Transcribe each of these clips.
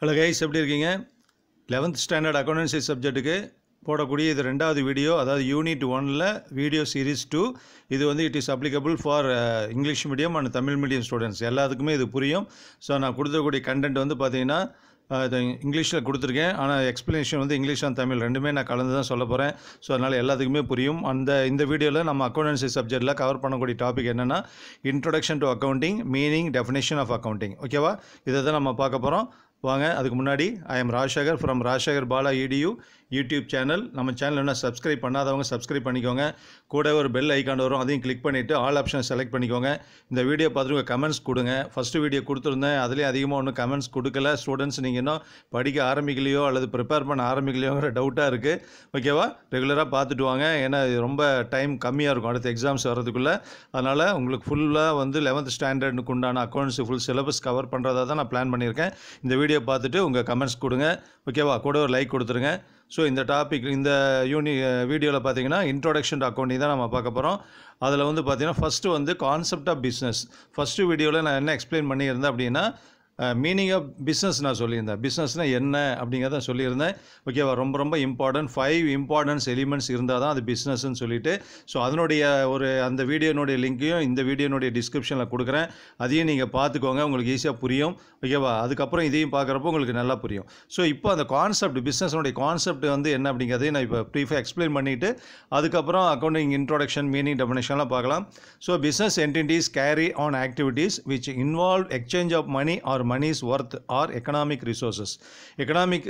hello guys எப்படி இருக்கீங்க eleventh standard accountancy சப்ஜெக்ட்டுக்கு போடக்கூடிய இது ரெண்டாவது வீடியோ அதாவது யூனிட் ஒனில் வீடியோ சீரீஸ் டூ இது வந்து it is applicable for English medium and Tamil medium students எல்லாத்துக்குமே இது புரியும் ஸோ நான் கொடுத்துருக்கூடிய கண்டென்ட் வந்து பார்த்திங்கன்னா uh, இங்கிலீஷில் கொடுத்துருக்கேன் ஆனால் எக்ஸ்ப்ளனேஷன் வந்து இங்கிலீஷ் அண்ட் தமிழ் ரெண்டுமே நான் கலந்து தான் சொல்ல போகிறேன் ஸோ அதனால் எல்லாத்துக்குமே புரியும் அந்த இந்த வீடியோவில் நம்ம அக்கௌண்டன்சி சப்ஜெக்டில் கவர் பண்ணக்கூடிய டாபிக் என்னென்னா introduction to accounting meaning definition of accounting ஓகேவா இதை தான் நம்ம பார்க்க போகிறோம் வாங்க அதுக்கு முன்னாடி I am Rajasekar from Rajasekar Bala edu YouTube channel நம்ம சேனல் என்ன சப்ஸ்கிரைப் பண்ணாதவங்க சப்ஸ்கிரைப் பண்ணிக்கோங்க கூட ஒரு பெல் ஐக்கான் வரும் அதையும் கிளிக் பண்ணிவிட்டு ஆல் ஆப்ஷன் செலக்ட் பண்ணிக்கோங்க இந்த வீடியோ பார்த்துட்டு கமெண்ட்ஸ் கொடுங்க ஃபஸ்ட்டு வீடியோ கொடுத்துருந்தேன் அதுலேயும் அதிகமாக ஒன்றும் கமெண்ட்ஸ் கொடுக்கல ஸ்டூடெண்ட்ஸ் நீங்கள் இன்னும் படிக்க ஆரம்பிக்கலையோ அல்லது ப்ரிப்பேர் பண்ண ஆரம்பிக்கலையோங்கிற டவுட்டாக இருக்குது ஓகேவா ரெகுலராக பார்த்துட்டு வாங்க ஏன்னா ரொம்ப டைம் கம்மியாக இருக்கும் அடுத்த எக்ஸாம்ஸ் வரதுக்குள்ளே அதனால் உங்களுக்கு ஃபுல்லாக வந்து லெவன்த் ஸ்டாண்டர்டுக்கு உண்டான அக்கௌண்ட்ஸ் ஃபுல் சிலபஸ் கவர் பண்ணுறதா தான் நான் பிளான் பண்ணியிருக்கேன் இந்த வீடியோ வீடியோ பார்த்துட்டு உங்கள் கமெண்ட்ஸ் கொடுங்க ஓகேவா கூட ஒரு லைக் கொடுத்துருங்க ஸோ இந்த டாபிக் இந்த யூனி வீடியோவில் பார்த்தீங்கன்னா இன்ட்ரோடக்ஷன் அக்கௌண்டிங் தான் நம்ம பார்க்க போகிறோம் அதில் வந்து பார்த்திங்கன்னா ஃபஸ்ட்டு வந்து கான்செப்ட் ஆஃப் பிஸ்னஸ் ஃபஸ்ட்டு வீடியோவில் நான் என்ன எக்ஸ்பிளைன் பண்ணியிருந்தேன் அப்படின்னா மீனிங் ஆஃப் பிஸ்னஸ் நான் சொல்லியிருந்தேன் பிஸ்னஸ்னால் என்ன அப்படிங்கிறத சொல்லியிருந்தேன் ஓகேவா ரொம்ப ரொம்ப இம்பார்ட்டன்ட் ஃபைவ் இம்பார்ட்டன்ஸ் எலிமெண்ட்ஸ் இருந்தால் தான் அது பிஸ்னஸ்ன்னு சொல்லிட்டு ஸோ அதனுடைய ஒரு அந்த வீடியோனுடைய லிங்க்கையும் இந்த வீடியோனுடைய டிஸ்கிரிப்ஷனில் கொடுக்குறேன் அதையும் நீங்கள் பார்த்துக்கோங்க உங்களுக்கு ஈஸியாக புரியும் ஓகேவா அதுக்கப்புறம் இதையும் பார்க்குறப்போ உங்களுக்கு நல்லா புரியும் ஸோ இப்போ அந்த கான்செப்ட் பிஸ்னஸ்னுடைய கான்செப்ட் வந்து என்ன அப்படிங்கிறதையும் நான் இப்போ ப்ரீஃபாக எக்ஸ்பிளைன் பண்ணிவிட்டு அதுக்கப்புறம் அக்கௌண்டிங் இன்ட்ரோடக்ஷன் மீனிங் டெஃபினேஷன்லாம் பார்க்கலாம் so business entities carry on activities which involve exchange of money or money's worth or economic resources economic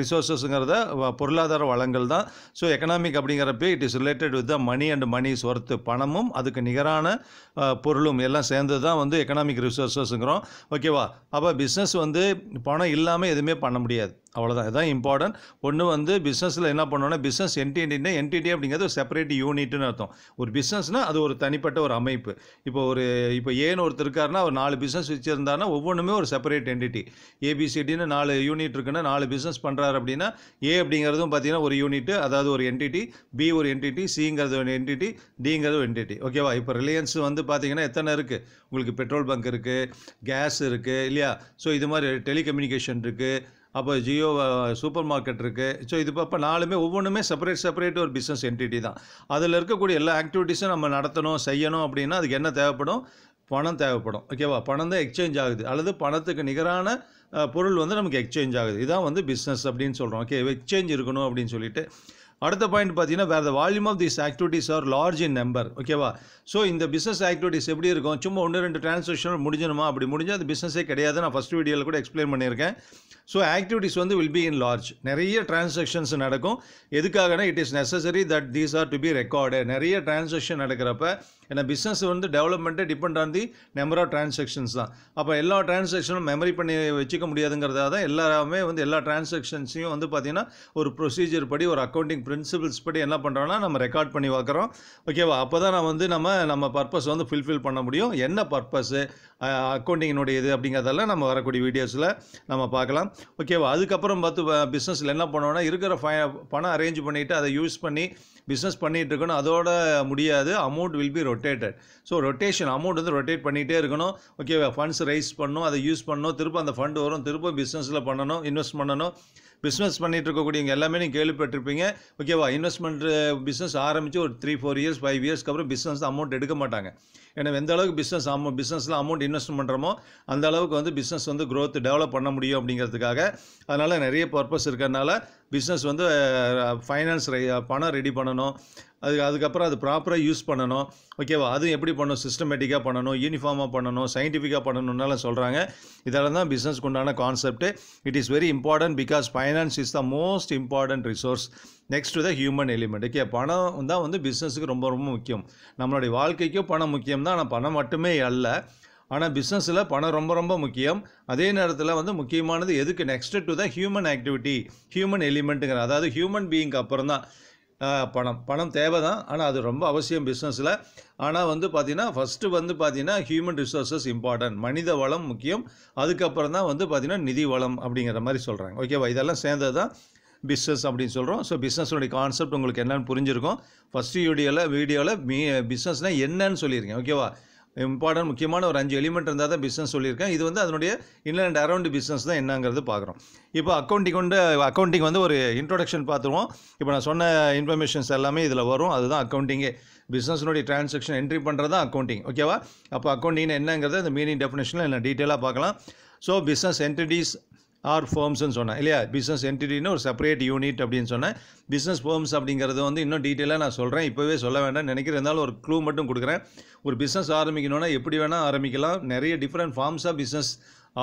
ரிசோர்ஸஸுங்கிறத பொருளாதார வளங்கள் தான் ஸோ எக்கனாமிக் அப்படிங்கிறப்ப it is related with the money and money is worth பணமும் அதுக்கு நிகரான பொருளும் எல்லாம் சேர்ந்து தான் வந்து எக்கனாமிக் ரிசோர்ஸஸுங்கிறோம் ஓகேவா அப்போ பிஸ்னஸ் வந்து பணம் இல்லாமல் எதுவுமே பண்ண முடியாது அவ்வளோதான் இதுதான் இம்பார்ட்டன்ட் ஒன்று வந்து பிஸ்னஸில் என்ன பண்ணோன்னா பிஸ்னஸ் என்டிடினா என்டிடி அப்படிங்கிறது ஒரு செப்பரேட் யூனிட்னு அர்த்தம் ஒரு பிஸ்னஸ்னால் அது ஒரு தனிப்பட்ட ஒரு அமைப்பு இப்போ ஒரு இப்போ ஏன்னு ஒருத்தர் இருக்காருன்னா அவர் நாலு பிஸ்னஸ் வச்சுருந்தாருன்னா ஒவ்வொன்றுமே ஒரு செப்பரேட் என்டிட்டி ஏபிசிடின்னு நாலு யூனிட் இருக்குன்னா நாலு பிஸ்னஸ் பண்ணுறாரு அப்படின்னா ஏ அப்படிங்கிறதும் பார்த்தீங்கன்னா ஒரு யூனிட்டு அதாவது ஒரு என்டிட்டி பி ஒரு என்டிட்டி சிங்கிறது ஒரு என்டிட்டி டிங்கிறது ஒரு என்டிட்டி ஓகேவா இப்போ ரிலையன்ஸ் வந்து பார்த்தீங்கன்னா எத்தனை இருக்குது உங்களுக்கு பெட்ரோல் பங்க் இருக்குது கேஸ் இருக்குது இல்லையா ஸோ இது மாதிரி டெலிகம்யூனிகேஷன் இருக்குது அப்போ ஜியோ சூப்பர் மார்க்கெட் இருக்குது ஸோ இது இப்போ நாலுமே ஒவ்வொன்றுமே செப்பரேட் செப்பரேட் ஒரு பிஸ்னஸ் என்டிட்டி தான் அதில் இருக்கக்கூடிய எல்லா ஆக்டிவிட்டீஸும் நம்ம நடத்தணும் செய்யணும் அப்படின்னா அதுக்கு என்ன தேவைப்படும் பணம் தேவைப்படும் ஓகேவா பணம் தான் எக்ஸ்சேஞ்ச் ஆகுது அல்லது பணத்துக்கு நிகரான பொருள் வந்து நமக்கு எக்ஸ்சேஞ்ச் ஆகுது இதான் வந்து பிஸ்னஸ் அப்படின்னு சொல்கிறோம் ஓகே எக்ஸ்சேஞ்ச் இருக்கணும் அப்படின்னு சொல்லிட்டு அடுத்த பாயிண்ட் பார்த்தீங்கன்னா வேறு volume of these activities are large in number ஓகேவா ஸோ இந்த பிஸ்னஸ் ஆக்டிவிட்டீஸ் எப்படி இருக்கும் சும்மா ஒன்று ரெண்டு டிரான்சாக்ஷன் முடிஞ்சணுமா அப்படி முடிஞ்சால் அந்த பிஸ்னஸே கிடையாது நான் ஃபஸ்ட் வீடியோவில் கூட எக்ஸ்பிளைன் பண்ணியிருக்கேன் ஸோ ஆக்டிவிட்டிஸ் வந்து வில் பி இன் லார்ஜ் நிறைய டிரான்சாக்ஷன்ஸ் நடக்கும் எதுக்காகனா it is necessary that these are to be record நிறைய டிரான்சாக்ஷன் நடக்கிறப்ப ஏன்னா பிஸ்னஸ் வந்து டெவலப்மெண்ட்டே depend on the number of transactions தான் அப்போ எல்லா டிரான்சாக்ஷனும் மெமரி பண்ணி வச்சுக்க முடியாதுங்கிறதா தான் எல்லாருமே வந்து எல்லா டிரான்சாக்ஷன்ஸையும் வந்து பார்த்திங்கன்னா ஒரு ப்ரொசீஜர் படி ஒரு அக்கௌண்டிங் பிரின்சிபிள்ஸ் படி என்ன பண்ணுறோன்னா நம்ம ரெக்கார்ட் பண்ணி பார்க்குறோம் ஓகேவா அப்போ தான் நான் வந்து நம்ம நம்ம பர்பஸ் வந்து ஃபுல்ஃபில் பண்ண முடியும் என்ன பர்பஸ்ஸு அக்கௌண்டிங்கினுடைய இது அப்படிங்கிறதெல்லாம் நம்ம வரக்கூடிய வீடியோஸில் நம்ம பார்க்கலாம் ஓகேவா அதுக்கப்புறம் பார்த்து பிஸ்னஸில் என்ன பண்ணுவோன்னா இருக்கிற ஃபை பணம் அரேஞ்ச் பண்ணிவிட்டு அதை யூஸ் பண்ணி பிஸ்னஸ் பண்ணிகிட்டு இருக்கணும் அதோட முடியாது amount will be rotated so rotation amount வந்து ரொட்டேட் பண்ணிகிட்டே இருக்கணும் ஓகேவா ஃபண்ட்ஸ் ரைஸ் பண்ணணும் அதை யூஸ் பண்ணணும் திரும்ப அந்த ஃபண்ட் வரும் திரும்ப பிஸ்னஸில் பண்ணணும் இன்வெஸ்ட் பண்ணணும் பிஸ்னஸ் பண்ணிகிட்டு இருக்கக்கூடியவங்க எல்லாமே நீங்கள் கேள்விப்பட்டிருப்பீங்க ஓகேவா இன்வெஸ்ட்மெண்ட் பிஸ்னஸ் ஆரம்பித்து ஒரு த்ரீ ஃபோர் இயர்ஸ் ஃபைவ் இயர்ஸ்க்கு அப்புறம் பிஸ்னஸ் அமௌண்ட் எடுக்க மாட்டாங்க ஏன்னா எந்த அளவுக்கு பிஸ்னஸ் அமௌ பிஸ்னஸில் அமௌண்ட் இன்வெஸ்ட் பண்ணுறமோ அந்த அளவுக்கு வந்து பிஸ்னஸ் வந்து க்ரோத் டெவலப் பண்ண முடியும் அப்படிங்கிறதுக்காக அதனால் நிறைய பர்பஸ் இருக்கிறதுனால பிஸ்னஸ் வந்து ஃபைனான்ஸ் பணம் ரெடி பண்ணணும் பண்ணணும் அது அதுக்கப்புறம் அது ப்ராப்பராக யூஸ் பண்ணணும் ஓகேவா அதுவும் எப்படி பண்ணணும் சிஸ்டமேட்டிக்காக பண்ணணும் யூனிஃபார்மாக பண்ணணும் சயின்டிஃபிக்காக பண்ணணும்னாலும் சொல்கிறாங்க இதெல்லாம் தான் பிஸ்னஸ்க்கு உண்டான concept it is very important because finance is the most important resource next the human element okay பணம் தான் வந்து பிஸ்னஸுக்கு ரொம்ப ரொம்ப முக்கியம் நம்மளுடைய வாழ்க்கைக்கும் பணம் முக்கியம் தான் ஆனால் பணம் மட்டுமே அல்ல ஆனால் பிஸ்னஸில் பணம் ரொம்ப ரொம்ப முக்கியம் அதே நேரத்தில் வந்து முக்கியமானது எதுக்கு next to the human activity human எலிமெண்ட்டுங்கிற அதாவது ஹியூமன் பீயிங்க்கு அப்புறம் தான் பணம் பணம் தேவை தான் ஆனால் அது ரொம்ப அவசியம் பிஸ்னஸில் ஆனால் வந்து பார்த்திங்கன்னா ஃபஸ்ட்டு வந்து பார்த்திங்கன்னா ஹியூமன் ரிசோர்ஸஸ் இம்பார்ட்டன்ட் மனித வளம் முக்கியம் அதுக்கப்புறம் தான் வந்து பார்த்திங்கன்னா நிதி வளம் அப்படிங்கிற மாதிரி சொல்கிறாங்க ஓகேவா இதெல்லாம் சேர்ந்தது தான் பிஸ்னஸ் அப்படின்னு சொல்கிறோம் ஸோ பிஸ்னஸ்னுடைய கான்செப்ட் உங்களுக்கு என்னென்னு புரிஞ்சிருக்கும் ஃபஸ்ட்டு வீடியோவில் வீடியோவில் மீ பிஸ்னஸ்னால் என்னன்னு சொல்லியிருக்கேன் ஓகேவா இம்பார்ட்டன்ட் முக்கியமான ஒரு அஞ்சு எலிமெண்ட் இருந்தால் தான் பிஸ்னஸ் சொல்லியிருக்கேன் இது வந்து அதனுடைய இன்லேண்ட் அண்ட் அரௌண்ட் பிஸ்னஸ் தான் என்னங்கிறது பார்க்குறோம் இப்போ அக்கௌண்டிங் கொண்டு அக்கௌண்டிங் வந்து ஒரு இன்ட்ரொடக்ஷன் பார்த்துருவோம் இப்போ நான் சொன்ன இன்ஃபர்மேஷன்ஸ் எல்லாமே இதில் வரும் அதுதான் அக்கௌண்டிங்கே பிஸ்னஸ்னுடைய ட்ரான்சாக்ஷன் என்ட்ரி பண்ணுறது தான் அக்கௌண்டிங் ஓகேவா அப்போ அக்கௌண்டிங்னு என்னங்கிறது இந்த மீனிங் டெஃபினேஷனில் என்ன டீட்டெயிலாக பார்க்கலாம் ஸோ பிஸ்னஸ் என்டிட்டிஸ் ஆர் ஃபேர்ம்ஸ்னு சொன்னேன் இல்லையா பிஸ்னஸ் என்டிட்டின்னு ஒரு செப்பரேட் யூனிட் அப்படின்னு சொன்னேன் பிஸ்னஸ் ஃபேர்ம்ஸ் அப்படிங்கிறது வந்து இன்னும் டீட்டெயிலாக நான் சொல்கிறேன் இப்போவே சொல்ல வேண்டாம் நினைக்கிறேன் இருந்தாலும் ஒரு க்ளூ மட்டும் கொடுக்குறேன் ஒரு பிஸ்னஸ் ஆரம்பிக்கணும்னா எப்படி வேணால் ஆரம்பிக்கலாம் நிறைய different forms of business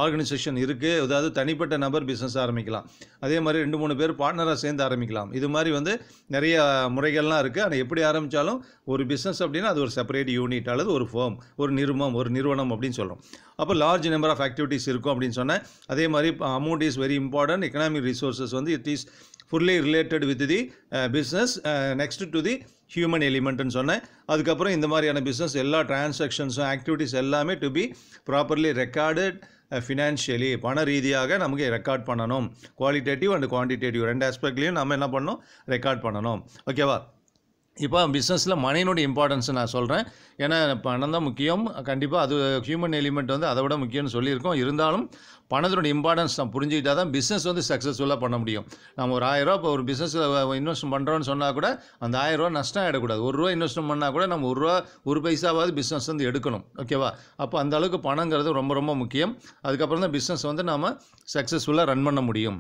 organisation இருக்குது அதாவது தனிப்பட்ட நபர் பிஸ்னஸ் ஆரம்பிக்கலாம் அதே மாதிரி ரெண்டு மூணு பேர் பார்ட்னராக சேர்ந்து ஆரம்பிக்கலாம் இது மாதிரி வந்து நிறைய முறைகள்லாம் இருக்குது ஆனால் எப்படி ஆரம்பித்தாலும் ஒரு பிஸ்னஸ் அப்படின்னா அது ஒரு செப்பரேட் யூனிட் அல்லது ஒரு ஃபேம் ஒரு நிறுவனம் ஒரு நிறுவனம் அப்படின்னு சொல்கிறோம் அப்போ லார்ஜ் நம்பர் ஆஃப் ஆக்டிவிட்டீஸ் இருக்கும் அப்படின்னு சொன்னேன் அதே மாதிரி amount is very important economic resources வந்து it is fully related with the business next to the human எலிமெண்ட்னு சொன்னேன் அதுக்கப்புறம் இந்த மாதிரியான பிஸ்னஸ் எல்லா டிரான்சாக்ஷன்ஸும் ஆக்டிவிட்டீஸ் எல்லாமே to be properly recorded financially பண ரீதியாக நமக்கு ரெக்கார்ட் பண்ணணும் குவாலிட்டேட்டிவ் அண்ட் குவான்டிடேட்டிவ் ரெண்டு ஆஸ்பெக்ட்லேயும் நம்ம என்ன பண்ணணும் ரெக்கார்ட் பண்ணணும் ஓகேவா இப்போ பிஸ்னஸில் மணியினுடைய இம்பார்ட்டன்ஸை நான் சொல்கிறேன் ஏன்னா பணம் தான் முக்கியம் கண்டிப்பாக அது ஹியூமன் எலிமெண்ட் வந்து அதை விட முக்கியம்னு சொல்லியிருக்கோம் இருந்தாலும் பணத்தினுடைய இம்பார்ட்டன்ஸ் நான் புரிஞ்சுக்கிட்டால் தான் பிஸ்னஸ் வந்து சக்ஸஸ்ஃபுல்லாக பண்ண முடியும் நம்ம ஒரு ஆயிரரூவா இப்போ ஒரு பிஸ்னஸில் இன்வெஸ்ட் பண்ணுறோன்னு சொன்னால் கூட அந்த ஆயிரரூவா நஷ்டம் ஆகிடக்கூடாது ஒரு ரூபா இன்வெஸ்ட் பண்ணால் கூட நம்ம ஒரு ரூபா ஒரு பைசாவது பிஸ்னஸ் வந்து எடுக்கணும் ஓகேவா அப்போ அந்த அளவுக்கு பணங்கிறது ரொம்ப ரொம்ப முக்கியம் அதுக்கப்புறம் தான் பிஸ்னஸ் வந்து நாம் சக்ஸஸ்ஃபுல்லாக ரன் பண்ண முடியும்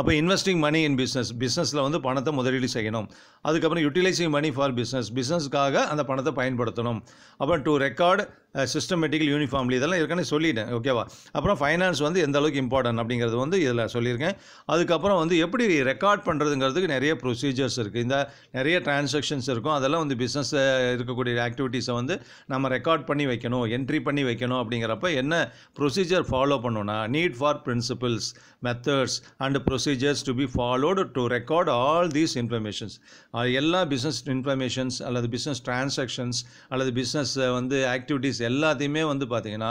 அப்போ இன்வெஸ்டிங் மணி இன் பிஸ்னஸ் பிஸ்னஸில் வந்து பணத்தை முதலீடு செய்யணும் அதுக்கப்புறம் யூட்டிலைசிங் மணி ஃபார் பிஸ்னஸ் பிஸ்னஸ்க்காக அந்த பணத்தை பயன்படுத்தணும் அப்புறம் டு ரெக்கார்டு சிஸ்டமேட்டிக்கல் யூனிஃபார்ம்லி இதெல்லாம் இருக்கேன்னு சொல்லிட்டேன் ஓகேவா அப்புறம் ஃபைனான்ஸ் வந்து எந்த அளவுக்கு இம்பார்ட்டன்ட் அப்படிங்கிறது வந்து இதில் சொல்லியிருக்கேன் அதுக்கப்புறம் வந்து எப்படி ரெக்கார்ட் பண்ணுறதுங்கிறதுக்கு நிறைய ப்ரொசீஜர்ஸ் இருக்குது இந்த நிறைய டிரான்சாக்ஷன்ஸ் இருக்கும் அதெல்லாம் வந்து பிஸ்னஸ் இருக்கக்கூடிய ஆக்டிவிட்டீஸை வந்து நம்ம ரெக்கார்ட் பண்ணி வைக்கணும் என்ட்ரி பண்ணி வைக்கணும் அப்படிங்கிறப்ப என்ன ப்ரொசீஜர் ஃபாலோ பண்ணணும்னா need for principles methods and procedure procedures to be to record all these these informations uh, எல்லா பிஸ்னஸ் இன்ஃபர்மேஷன்ஸ் அல்லது பிஸ்னஸ் டிரான்சாக்ஷன்ஸ் அல்லது பிஸ்னஸ் uh, வந்து ஆக்டிவிட்டீஸ் எல்லாத்தையுமே வந்து பார்த்திங்கன்னா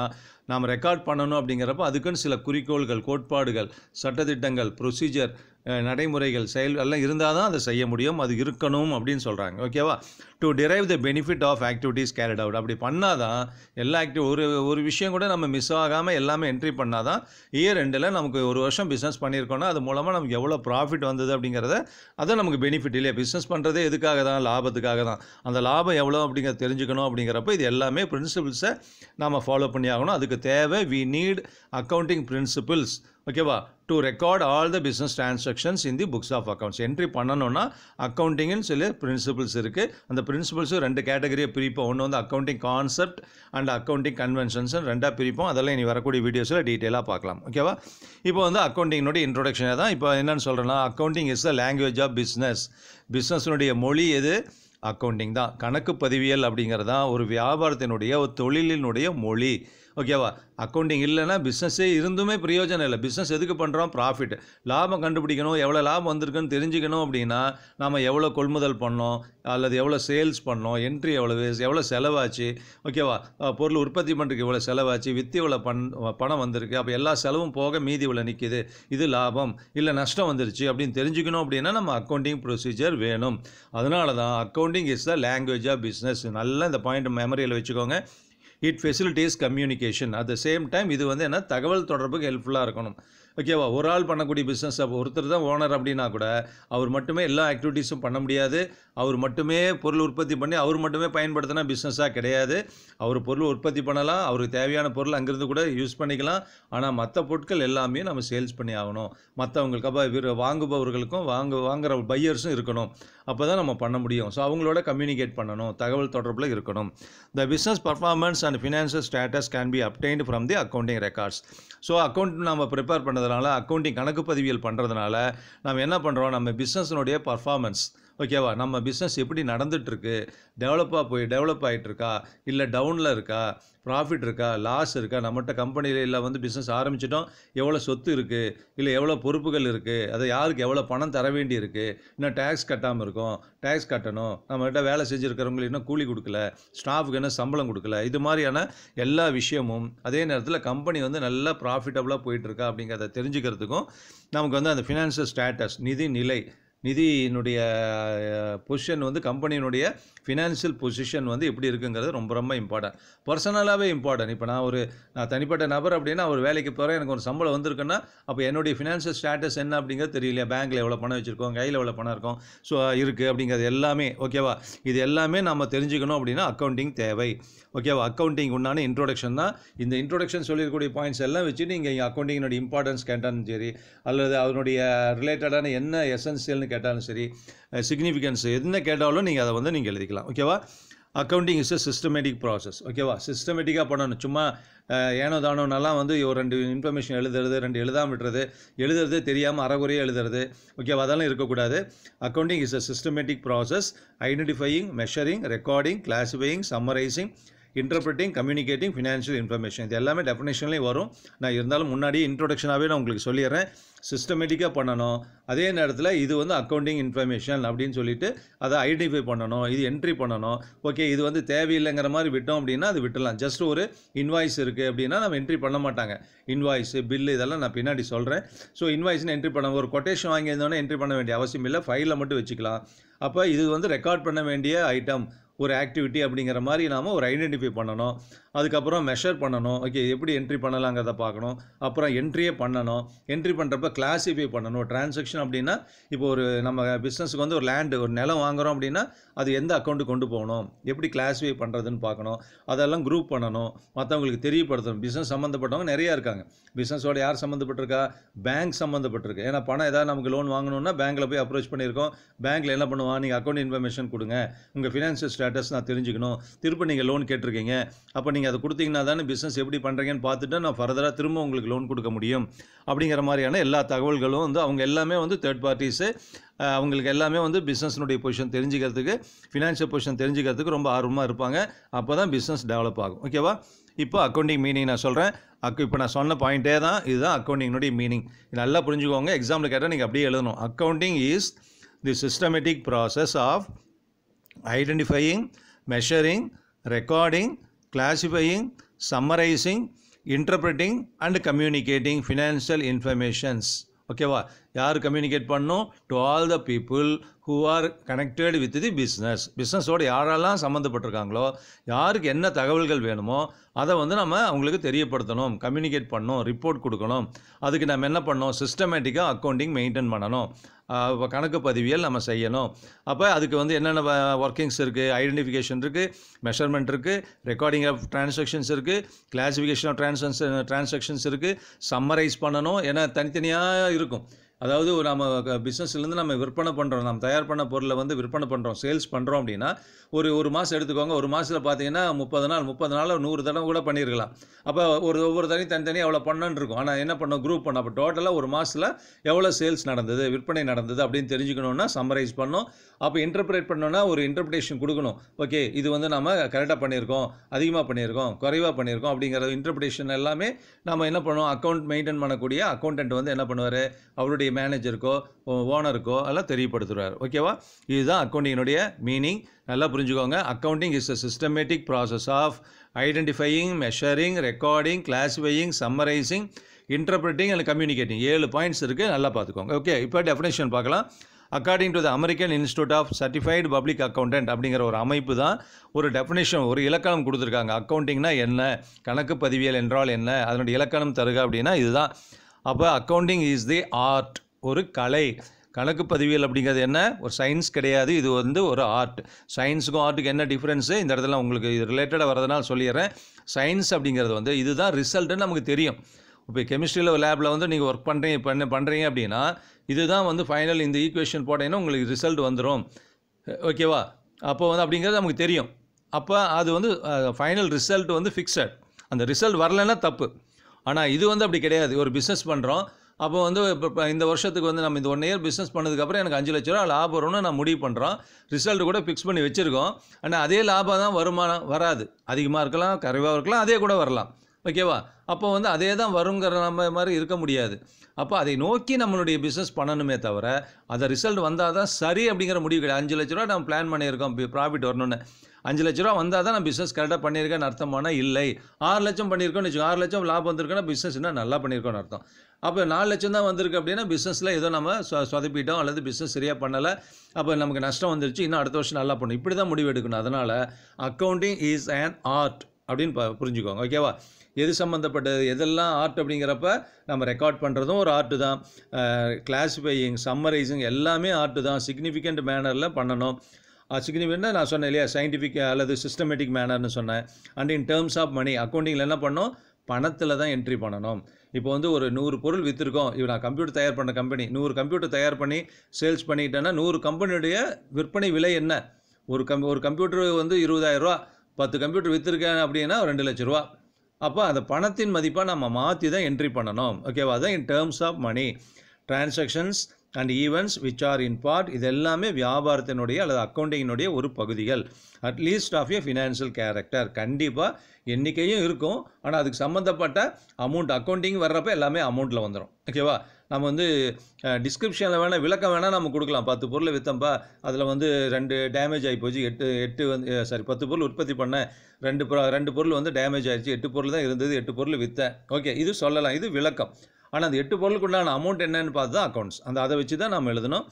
நாம் ரெக்கார்ட் பண்ணணும் அப்படிங்கிறப்ப அதுக்குன்னு சில குறிக்கோள்கள் கோட்பாடுகள் சட்டத்திட்டங்கள் ப்ரொசீஜர் நடைமுறைகள் செயல் எல்லாம் இருந்தால் தான் அதை செய்ய முடியும் அது இருக்கணும் அப்படின்னு சொல்கிறாங்க ஓகேவா to drive the benefit of activities carried out அப்படி பண்ணால் தான் எல்லா ஆக்டிவ் ஒரு ஒரு விஷயம் கூட நம்ம மிஸ் ஆகாமல் எல்லாமே என்ட்ரி பண்ணால் தான் இயர் ரெண்டில் நமக்கு ஒரு வருஷம் பிஸ்னஸ் பண்ணியிருக்கோன்னா அது மூலமாக நமக்கு எவ்வளோ ப்ராஃபிட் வந்தது அப்படிங்கிறத அதை நமக்கு பெனிஃபிட் இல்லையா பிஸ்னஸ் பண்ணுறதே எதுக்காக தான் லாபத்துக்காக தான் அந்த லாபம் எவ்வளோ அப்படிங்கிறத தெரிஞ்சுக்கணும் அப்படிங்கிறப்ப இது எல்லாமே பிரின்சிபிள்ஸை நம்ம ஃபாலோ பண்ணி ஆகணும் அதுக்கு நமக்கு தேவை வி நீட் அக்கௌண்டிங் பிரின்சிபிள்ஸ் ஓகேவா to record all the business transactions in the books of accounts entry பண்ணணும்னா அக்கௌண்டிங்னு சில பிரின்சிபிள்ஸ் இருக்குது அந்த பிரின்சிபிள்ஸும் ரெண்டு கேட்டகரியை பிரிப்போம் ஒன்று வந்து accounting concept and accounting conventions ரெண்டாக பிரிப்போம் அதெல்லாம் இனி வரக்கூடிய வீடியோஸில் டீட்டெயிலாக பார்க்கலாம் ஓகேவா இப்போ வந்து அக்கௌண்டிங்னுடைய இன்ட்ரொடக்ஷனை தான் இப்போ என்னென்னு சொல்கிறேன்னா accounting is the language of business பிஸ்னஸ்னுடைய மொழி எது அக்கௌண்டிங் தான் கணக்கு பதிவியல் அப்படிங்கிறது தான் ஒரு வியாபாரத்தினுடைய ஒரு தொழிலினுடைய மொழி ஓகேவா அக்கௌண்டிங் இல்லைன்னா பிஸ்னஸே இருந்துமே பிரயோஜனம் இல்லை பிஸ்னஸ் எதுக்கு பண்ணுறோம் ப்ராஃபிட் லாபம் கண்டுபிடிக்கணும் எவ்வளோ லாபம் வந்திருக்குன்னு தெரிஞ்சுக்கணும் அப்படின்னா நம்ம எவ்வளோ கொள்முதல் பண்ணோம் அல்லது எவ்வளோ சேல்ஸ் பண்ணோம் என்ட்ரி எவ்வளோ எவ்வளோ செலவாச்சு ஓகேவா பொருள் உற்பத்தி பண்ணுறதுக்கு இவ்வளோ செலவாச்சு வித்து இவ்வளோ பண் பணம் வந்திருக்கு அப்போ எல்லா செலவும் போக மீதி இவ்வளோ நிற்கிது இது லாபம் இல்லை நஷ்டம் வந்துருச்சு அப்படின்னு தெரிஞ்சுக்கணும் அப்படின்னா நம்ம அக்கௌண்டிங் ப்ரொசீஜர் வேணும் அதனால தான் accounting is the language of business நல்லா இந்த பாயிண்ட் மெமரியில் வச்சுக்கோங்க it facilities communication at the same time இது வந்து என்ன தகவல் தொடர்புக்கு ஹெல்ப்ஃபுல்லாக இருக்கணும் ஓகேவா ஒரு ஆள் பண்ணக்கூடிய பிஸ்னஸ் அப்போ ஒருத்தர் தான் ஓனர் அப்படின்னா கூட அவர் மட்டுமே எல்லா ஆக்டிவிட்டீஸும் பண்ண முடியாது அவர் மட்டுமே பொருள் உற்பத்தி பண்ணி அவர் மட்டுமே பயன்படுத்தினா பிஸ்னஸாக கிடையாது அவர் பொருள் உற்பத்தி பண்ணலாம் அவருக்கு தேவையான பொருள் அங்கேருந்து கூட யூஸ் பண்ணிக்கலாம் ஆனால் மற்ற பொருட்கள் எல்லாமே நம்ம சேல்ஸ் பண்ணி ஆகணும் மற்றவங்களுக்கு அப்போ வாங்குபவர்களுக்கும் வாங்க வாங்குகிற பையர்ஸும் இருக்கணும் அப்போ தான் நம்ம பண்ண முடியும் ஸோ அவங்களோட கம்யூனிகேட் பண்ணணும் தகவல் தொடர்பில் இருக்கணும் the business performance and financial status can be obtained from the accounting records so account நம்ம ப்ரிப்பேர் பண்ணுறது பண்ணுறதுனால அக்கௌண்டிங் கணக்கு பதிவியல் பண்ணுறதுனால நம்ம என்ன பண்ணுறோம் நம்ம பிஸ்னஸ்னுடைய பர்ஃபார்மன்ஸ் ஓகேவா நம்ம பிஸ்னஸ் எப்படி நடந்துகிட்ருக்கு டெவலப்பாக போய் டெவலப் ஆகிட்டுருக்கா இல்லை டவுனில் இருக்கா ப்ராஃபிட் இருக்கா லாஸ் இருக்கா நம்மகிட்ட கம்பெனியில் இல்லை வந்து பிஸ்னஸ் ஆரம்பிச்சிட்டோம் எவ்வளோ சொத்து இருக்குது இல்லை எவ்வளோ பொறுப்புகள் இருக்குது அதை யாருக்கு எவ்வளோ பணம் தர வேண்டி இருக்குது இன்னும் டேக்ஸ் கட்டாமல் இருக்கும் டேக்ஸ் கட்டணும் நம்மகிட்ட வேலை செஞ்சுருக்கிறவங்களுக்கு இன்னும் கூலி கொடுக்கல ஸ்டாஃபுக்கு என்ன சம்பளம் கொடுக்கல இது மாதிரியான எல்லா விஷயமும் அதே நேரத்தில் கம்பெனி வந்து நல்லா ப்ராஃபிட்டபுளாக போயிட்டுருக்கா அப்படிங்கிறத தெரிஞ்சுக்கிறதுக்கும் நமக்கு வந்து அந்த ஃபினான்ஷியல் ஸ்டேட்டஸ் நிதி நிலை நிதியினுடைய பொசிஷன் வந்து கம்பெனியினுடைய ஃபினான்ஷியல் பொசிஷன் வந்து எப்படி இருக்குங்கிறது ரொம்ப ரொம்ப இம்பார்ட்டன்ட் பர்சனலாகவே இம்பார்ட்டன்ட் இப்போ நான் ஒரு நான் தனிப்பட்ட நபர் அப்படின்னா ஒரு வேலைக்கு போகிறேன் எனக்கு ஒரு சம்பளம் வந்திருக்குன்னா அப்போ என்னுடைய ஃபினான்ஷியல் ஸ்டேட்டஸ் என்ன அப்படிங்கிறது தெரியலையா பேங்க்கில் எவ்வளோ பணம் வச்சுருக்கோம் கையில் எவ்வளோ பணம் இருக்கும் ஸோ இருக்குது அப்படிங்கிறது எல்லாமே ஓகேவா இது எல்லாமே நம்ம தெரிஞ்சுக்கணும் அப்படின்னா அக்கௌண்டிங் தேவை ஓகேவா அக்கௌண்டிங் உண்டான இன்ட்ரோடக்ஷன் தான் இந்த இன்ட்ரோடக்ஷன் சொல்லியிருக்கக்கூடிய பாயிண்ட்ஸ் எல்லாம் வச்சு நீங்கள் அக்கௌண்டிங்கினுடைய இம்பார்ட்டன்ஸ் கேட்டாலும் சரி அல்லது அதனுடைய ரிலேட்டடான என்ன எசன்சியல்னு கேட்டாலும் சரி சிக்னிஃபிகன்ஸ் என்ன கேட்டாலும் நீங்கள் அதை வந்து நீங்கள் எழுதிக்கலாம் ஓகேவா accounting is a systematic process ஓகேவா சிஸ்டமேட்டிக்காக பண்ணணும் சும்மா ஏனோ தானோனாலாம் வந்து ஒரு ரெண்டு இன்ஃபர்மேஷன் எழுதுறது ரெண்டு எழுதாமல் விடுறது எழுதுறது தெரியாமல் அறகுறையாக எழுதுறது ஓகேவா அதெல்லாம் இருக்கக்கூடாது accounting is a systematic process identifying measuring recording classifying summarising interpreting communicating financial information இது எல்லாமே டெஃபினேஷன்லேயும் வரும் நான் இருந்தாலும் முன்னாடியே இன்ட்ரொடக்ஷனாகவே நான் உங்களுக்கு சொல்லிடுறேன் சிஸ்டமேட்டிக்காக பண்ணணும் அதே நேரத்தில் இது வந்து அக்கௌண்டிங் இன்ஃபர்மேஷன் அப்படின்னு சொல்லிட்டு அதை ஐடென்டிஃபை பண்ணணும் இது என்ட்ரி பண்ணணும் ஓகே இது வந்து தேவையில்லைங்கிற மாதிரி விட்டோம் அப்படின்னா அது விட்டுடலாம் ஜஸ்ட் ஒரு இன்வாய்ஸ் இருக்குது அப்படின்னா நம்ம என்ட்ரி பண்ண மாட்டாங்க இன்வாய்ஸ் பில்லு இதெல்லாம் நான் பின்னாடி சொல்கிறேன் ஸோ இன்வாய்ஸ்னு என்ட்ரி பண்ண ஒரு கொட்டேஷன் வாங்கியிருந்தோன்னே என்ட்ரி பண்ண வேண்டிய அவசியம் இல்லை ஃபைலில் மட்டும் வச்சுக்கலாம் அப்போ இது வந்து ரெக்கார்ட் பண்ண வேண்டிய ஐட்டம் ஒரு ஆக்டிவிட்டி அப்படிங்கிற மாதிரி நாம் ஒரு ஐடென்டிஃபை பண்ணணும் அதுக்கப்புறம் மெஷர் பண்ணணும் ஓகே எப்படி என்ட்ரி பண்ணலாங்கிறத பார்க்கணும் அப்புறம் என்ட்ரியே பண்ணணும் என்ட்ரி பண்ணுறப்ப கிளாஸிஃபை பண்ணணும் டிரான்சாக்ஷன் அப்படின்னா இப்போ ஒரு நம்ம பிஸ்னஸுக்கு வந்து ஒரு லேண்டு ஒரு நிலம் வாங்குகிறோம் அப்படின்னா அது எந்த அக்கௌண்ட்டு கொண்டு போகணும் எப்படி கிளாஸிஃபை பண்ணுறதுன்னு பார்க்கணும் அதெல்லாம் குரூப் பண்ணணும் மற்றவங்களுக்கு தெரியப்படுத்தணும் பிஸ்னஸ் சம்மந்தப்பட்டவங்க நிறையா இருக்காங்க பிஸ்னஸோட யார் சம்மந்தப்பட்டிருக்கா பேங்க் சம்மந்தப்பட்டிருக்கு ஏன்னா பணம் ஏதாவது நமக்கு லோன் வாங்கணும்னா பேங்க்கில் போய் அப்ரோச் பண்ணியிருக்கோம் பேங்க்கில் என்ன பண்ணுவான் நீங்கள் அக்கௌண்ட் இன்ஃபர்மேஷன் கொடுங்க உங்கள் ஃபினான்ஷியல் ஸ்டேட்டஸ் நான் தெரிஞ்சுக்கணும் திருப்ப நீங்கள் லோன் கேட்டிருக்கீங்க அப்போ நீங்கள் அதை கொடுத்தீங்கன்னா தானே பிஸ்னஸ் எப்படி பண்ணுறீங்கன்னு பார்த்துட்டு நான் ஃபர்தராக திரும்ப உங்களுக்கு லோன் கொடுக்க முடியும் அப்படிங்கிற மாதிரியான எல்லா தகவல்களும் வந்து அவங்க எல்லாமே வந்து தேர்ட் பார்ட்டிஸு அவங்களுக்கு எல்லாமே வந்து பிஸ்னஸ்னுடைய பொசிஷன் தெரிஞ்சுக்கிறதுக்கு ஃபினான்ஷியல் பொசிஷன் தெரிஞ்சுக்கிறதுக்கு ரொம்ப ஆர்வமாக இருப்பாங்க அப்போ தான் பிஸ்னஸ் டெவலப் ஆகும் ஓகேவா இப்போ அக்கௌண்டிங் மீனிங் நான் சொல்கிறேன் அக் இப்போ நான் சொன்ன பாயிண்ட்டே தான் இதுதான் அக்கௌண்டிங்னுடைய மீனிங் நல்லா புரிஞ்சுக்கோங்க எக்ஸாம்பிள் கேட்டால் நீங்கள் அப்படியே எழுதணும் accounting is the systematic process of identifying measuring recording classifying summarising interpreting and communicating financial informations ஓகேவா யார் கம்யூனிகேட் பண்ணும் to all the people who are connected with the business பிஸ்னஸோட யாரெல்லாம் சம்மந்தப்பட்டிருக்காங்களோ யாருக்கு என்ன தகவல்கள் வேணுமோ அதை வந்து நம்ம அவங்களுக்கு தெரியப்படுத்தணும் கம்யூனிகேட் பண்ணணும் ரிப்போர்ட் கொடுக்கணும் அதுக்கு நம்ம என்ன பண்ணணும் சிஸ்டமேட்டிக்காக அக்கௌண்டிங் மெயின்டைன் பண்ணணும் கணக்கு பதிவியல் நம்ம செய்யணும் அப்போ அதுக்கு வந்து என்னென்ன ஒர்க்கிங்ஸ் இருக்குது ஐடென்டிஃபிகேஷன் இருக்குது மெஷர்மெண்ட் இருக்குது ரெக்கார்டிங் ஆஃப் டிரான்சாக்ஷன்ஸ் இருக்குது கிளாசிஃபிகேஷன் ஆஃப் டிரான்சன்ஸ் டிரான்சாக்ஷன்ஸ் இருக்குது சம்மரைஸ் பண்ணணும் ஏன்னா தனித்தனியாக இருக்கும் அதாவது நம்ம பிஸ்னஸ்லேருந்து நம்ம விற்பனை பண்ணுறோம் நம்ம தயார் பண்ண பொருளை வந்து விற்பனை பண்ணுறோம் சேல்ஸ் பண்ணுறோம் அப்படின்னா ஒரு ஒரு மாதம் எடுத்துக்கோங்க ஒரு மாதத்தில் பார்த்தீங்கன்னா முப்பது நாள் முப்பது நாள் நூறு தடவை கூட பண்ணியிருக்கலாம் அப்போ ஒரு ஒவ்வொரு தனி தனித்தனி எவ்வளோ பண்ணுன்னு இருக்கும் ஆனால் என்ன பண்ணோம் குரூப் பண்ணோம் அப்போ டோட்டலாக ஒரு மாதத்தில் எவ்வளோ சேல்ஸ் நடந்தது விற்பனை நடந்தது அப்படின்னு தெரிஞ்சுக்கணுன்னா சம்மரைஸ் பண்ணோம் அப்போ இன்டர்பிரேட் பண்ணோம்னா ஒரு இன்டர்பிரேஷன் கொடுக்கணும் ஓகே இது வந்து நம்ம கரெக்டாக பண்ணியிருக்கோம் அதிகமாக பண்ணியிருக்கோம் குறைவாக பண்ணியிருக்கோம் அப்படிங்கிற இன்டர்பிரேஷன் எல்லாமே நம்ம என்ன பண்ணுவோம் அக்கௌண்ட் மெயின்டைன் பண்ணக்கூடிய அக்கௌண்டன்ட் வந்து என்ன பண்ணுவார் அவருடைய உங்களுடைய மேனேஜருக்கோ ஓனருக்கோ எல்லாம் தெரியப்படுத்துகிறார் ஓகேவா இதுதான் அக்கௌண்டிங்கினுடைய மீனிங் நல்லா புரிஞ்சுக்கோங்க accounting is a systematic process of identifying measuring recording classifying summarising interpreting and communicating ஏழு பாயிண்ட்ஸ் இருக்குது நல்லா பார்த்துக்கோங்க ஓகே இப்போ டெஃபினேஷன் பார்க்கலாம் according to the American institute of certified public accountant அப்படிங்கிற ஒரு அமைப்பு தான் ஒரு டெஃபினேஷன் ஒரு இலக்கணம் கொடுத்துருக்காங்க அக்கௌண்டிங்னா என்ன கணக்கு பதிவியல் என்றால் என்ன அதனுடைய இலக்கணம் தருக அப்படின்னா இதுதான் அப்போ அக்கௌண்டிங் இஸ் தி ஆர்ட் ஒரு கலை கணக்கு பதிவியல் அப்படிங்கிறது என்ன ஒரு சயின்ஸ் கிடையாது இது வந்து ஒரு ஆர்ட் சயின்ஸுக்கும் ஆர்ட்டுக்கு என்ன டிஃப்ரென்ஸு இந்த இடத்துல உங்களுக்கு இது ரிலேட்டடாக வரதுனால சொல்லிடுறேன் சயின்ஸ் அப்படிங்கிறது வந்து இதுதான் ரிசல்ட்டுன்னு நமக்கு தெரியும் இப்போ கெமிஸ்ட்ரியில் லேபில் வந்து நீங்கள் ஒர்க் பண்ணுறீங்க பண்ண பண்ணுறீங்க அப்படின்னா இதுதான் வந்து ஃபைனல் இந்த ஈக்குவேஷன் போட்டீங்கன்னா உங்களுக்கு ரிசல்ட் வந்துடும் ஓகேவா அப்போ வந்து அப்படிங்கிறது நமக்கு தெரியும் அப்போ அது வந்து ஃபைனல் ரிசல்ட் வந்து ஃபிக்ஸட் அந்த ரிசல்ட் வரலன்னா தப்பு ஆனால் இது வந்து அப்படி கிடையாது ஒரு பிஸ்னஸ் பண்ணுறோம் அப்போ வந்து இப்போ இந்த வருஷத்துக்கு வந்து நம்ம இந்த ஒன் இயர் பிஸ்னஸ் பண்ணதுக்கப்புறம் எனக்கு அஞ்சு லட்ச ரூபா லாபம் வரும்னு நான் முடிவு பண்ணுறோம் ரிசல்ட் கூட ஃபிக்ஸ் பண்ணி வச்சுருக்கோம் ஆனால் அதே லாபம் தான் வருமானம் வராது அதிகமாக இருக்கலாம் குறைவாக இருக்கலாம் அதே கூட வரலாம் ஓகேவா அப்போ வந்து அதே தான் வருங்கிற நம்ம மாதிரி இருக்க முடியாது அப்போ அதை நோக்கி நம்மளுடைய பிஸ்னஸ் பண்ணணுமே தவிர அதை ரிசல்ட் வந்தால் தான் சரி அப்படிங்கிற முடிவு கிடையாது அஞ்சு லட்ச ரூபா நம்ம பிளான் பண்ணியிருக்கோம் ப்ராஃபிட் வரணும்னு அஞ்சு லட்ச ரூபா வந்தால் தான் நான் பிஸ்னஸ் கரெக்டாக பண்ணியிருக்கேன்னு அர்த்தமான இல்லை ஆறு லட்சம் பண்ணியிருக்கோம்னு வச்சுக்கோங்க ஆறு லட்சம் லாபம் வந்திருக்கோம்னா பிஸ்னஸ் என்ன நல்லா பண்ணியிருக்கோம்னு அர்த்தம் அப்போ நாலு லட்சம் தான் வந்திருக்கு அப்படின்னா பிஸ்னஸில் ஏதோ நம்ம சொதப்பிட்டோம் அல்லது பிஸ்னஸ் சரியாக பண்ணலை அப்போ நமக்கு நஷ்டம் வந்துருச்சு இன்னும் அடுத்த வருஷம் நல்லா பண்ணணும் இப்படி தான் முடிவு எடுக்கணும் அதனால் அக்கௌண்டிங் இஸ் அண்ட் ஆர்ட் அப்படின்னு புரிஞ்சுக்கோங்க ஓகேவா எது சம்மந்தப்பட்டது எதெல்லாம் ஆர்ட் அப்படிங்கிறப்ப நம்ம ரெக்கார்ட் பண்ணுறதும் ஒரு ஆர்ட்டு தான் கிளாஸிஃபையிங் சம்மரைசிங் எல்லாமே ஆர்ட்டு தான் சிக்னிஃபிகண்ட் மேனரில் பண்ணணும் சிக்னிஃபிகண்டாக நான் சொன்னேன் இல்லையா சயின்டிஃபிக் அல்லது சிஸ்டமேட்டிக் மேனர்னு சொன்னேன் and in terms of money அக்கௌண்டிங்கில் என்ன பண்ணோம் பணத்தில் தான் என்ட்ரி பண்ணணும் இப்போ வந்து ஒரு நூறு பொருள் விற்றுருக்கோம் இப்போ நான் கம்ப்யூட்டர் தயார் பண்ண கம்பெனி நூறு கம்ப்யூட்டர் தயார் பண்ணி சேல்ஸ் பண்ணிக்கிட்டேன்னா நூறு கம்பெனியுடைய விற்பனை விலை என்ன ஒரு கம் ஒரு கம்ப்யூட்டர் வந்து இருபதாயிரரூவா பத்து கம்ப்யூட்டர் விற்றுருக்கேன் அப்படின்னா ரெண்டு லட்ச ரூபா அப்போ அந்த பணத்தின் மதிப்பாக நம்ம மாற்றி தான் என்ட்ரி பண்ணணும் ஓகேவா அதான் in terms of money transactions and events which are in part இது எல்லாமே வியாபாரத்தினுடைய அல்லது அக்கௌண்டிங்கினுடைய ஒரு பகுதிகள் at least of a financial character கண்டிப்பாக எண்ணிக்கையும் இருக்கும் ஆனால் அதுக்கு சம்மந்தப்பட்ட அமௌண்ட் அக்கௌண்டிங் வர்றப்போ எல்லாமே அமௌண்ட்டில் வந்துடும் ஓகேவா நம்ம வந்து டிஸ்கிரிப்ஷனில் வேணால் விளக்கம் வேணால் நம்ம கொடுக்கலாம் பத்து பொருளை விற்றம்பா அதில் வந்து ரெண்டு டேமேஜ் ஆகி போச்சு எட்டு எட்டு வந்து சாரி பத்து பொருள் உற்பத்தி பண்ணேன் ரெண்டு ரெண்டு பொருள் வந்து டேமேஜ் ஆகிடுச்சு எட்டு பொருள் தான் இருந்தது எட்டு பொருள் விற்றேன் ஓகே இது சொல்லலாம் இது விளக்கம் ஆனால் அந்த எட்டு பொருளுக்குண்டான அமௌண்ட் என்னன்னு பார்த்து தான் அக்கௌண்ட்ஸ் அந்த அதை வச்சு தான் நம்ம எழுதணும்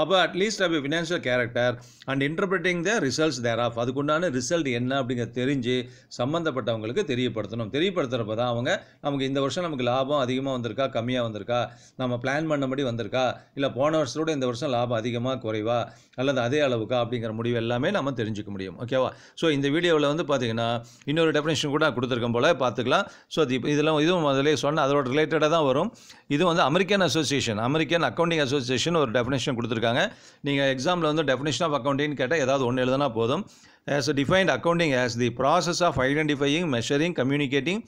அப்போ அட்லீஸ்ட் அப்போ financial character and interpreting the results thereof அதுக்குண்டான ரிசல்ட் என்ன அப்படிங்கிறத தெரிஞ்சு சம்மந்தப்பட்டவங்களுக்கு தெரியப்படுத்தணும் தெரியப்படுத்துகிறப்ப தான் அவங்க நமக்கு இந்த வருஷம் நமக்கு லாபம் அதிகமாக வந்திருக்கா கம்மியாக வந்திருக்கா நம்ம பிளான் பண்ணபடி வந்திருக்கா இல்லை போன வருஷத்தோடு இந்த வருஷம் லாபம் அதிகமாக குறைவா அல்லது அதே அளவுக்கா அப்படிங்கிற முடிவு எல்லாமே நம்ம தெரிஞ்சுக்க முடியும் ஓகேவா ஸோ இந்த வீடியோவில் வந்து பார்த்தீங்கன்னா இன்னொரு டெஃபினேஷன் கூட கொடுத்துருக்கோம் போல் பார்த்துக்கலாம் ஸோ அது இதெல்லாம் இதுவும் முதலே சொன்னால் அதோட ரிலேட்டடாக தான் வரும் இது வந்து American association American accounting association ஒரு டெஃபினேஷன் கொடுத்துருக்கு கொடுத்துருக்காங்க நீங்கள் எக்ஸாமில் வந்து டெஃபினேஷன் ஆஃப் அக்கௌண்டிங் கேட்டால் ஏதாவது ஒன்று எழுதுனா போதும் as a defined accounting as the process of identifying measuring communicating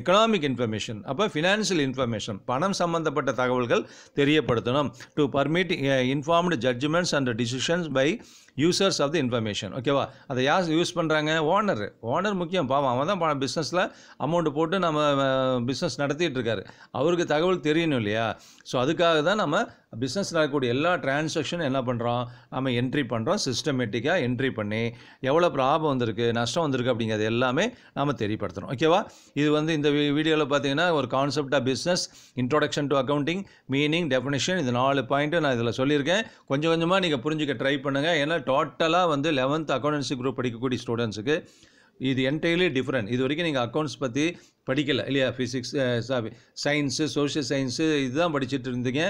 economic information அப்போ ஃபினான்ஷியல் இன்ஃபர்மேஷன் பணம் சம்பந்தப்பட்ட தகவல்கள் தெரியப்படுத்தணும் to permit informed judgments and decisions by users of the information ஓகேவா அதை யார் யூஸ் பண்ணுறாங்க ஓனர் ஓனர் முக்கியம் பாவம் அவன் தான் பிஸ்னஸில் அமௌண்ட்டு போட்டு நம்ம பிஸ்னஸ் நடத்திட்டு இருக்காரு அவருக்கு தகவல் தெரியணும் இல்லையா ஸோ அதுக்காக தான் நம்ம பிஸ்னஸ் நடக்கக்கூடிய எல்லா டிரான்சாக்ஷனும் என்ன பண்ணுறோம் நம்ம என்ட்ரி பண்ணுறோம் சிஸ்டமேட்டிக்காக என்ட்ரி பண்ணி எவ்வளோ ப்ராப்ளம் வந்திருக்கு நஷ்டம் வந்திருக்கு அப்படிங்கிறது எல்லாமே நம்ம தெரியப்படுத்துகிறோம் ஓகேவா இது வந்து இந்த வீடியோவில் பார்த்தீங்கன்னா ஒரு concept of business introduction to accounting meaning definition இது நாலு பாயிண்ட்டு நான் இதில் சொல்லியிருக்கேன் கொஞ்சம் கொஞ்சமாக நீங்கள் புரிஞ்சுக்க ட்ரை பண்ணுங்கள் ஏன்னா டோட்டலாக வந்து லெவன்த் அக்கௌண்டன்சி குரூப் படிக்கக்கூடிய ஸ்டூடெண்ட்ஸுக்கு இது என்டையர்லி டிஃப்ரெண்ட் இது வரைக்கும் நீங்கள் அக்கௌண்ட்ஸ் பற்றி படிக்கலை இல்லையா physics sorry science social science இதுதான் படிச்சுட்டு இருந்தீங்க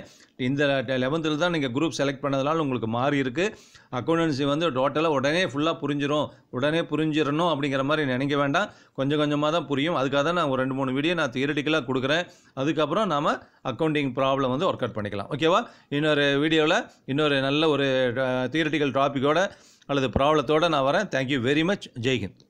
இந்த லெவன்த்தில் தான் நீங்கள் குரூப் செலக்ட் பண்ணதுனால உங்களுக்கு மாறி இருக்குது அக்கௌண்டன்சி வந்து டோட்டலாக உடனே ஃபுல்லாக புரிஞ்சிடும் உடனே புரிஞ்சிடணும் அப்படிங்கிற மாதிரி நினைக்க வேண்டாம் கொஞ்சம் கொஞ்சமாக தான் புரியும் அதுக்காக தான் நான் ஒரு ரெண்டு மூணு வீடியோ நான் தியரட்டிக்கலாக கொடுக்குறேன் அதுக்கப்புறம் நாம் அக்கௌண்டிங் ப்ராப்ளம் வந்து ஒர்க் அவுட் பண்ணிக்கலாம் ஓகேவா இன்னொரு வீடியோவில் இன்னொரு நல்ல ஒரு தியரட்டிக்கல் டாப்பிக்கோட அல்லது ப்ராப்ளத்தோடு நான் வரேன் தேங்க்யூ வெரி மச் ஜெய்ஹிந்த்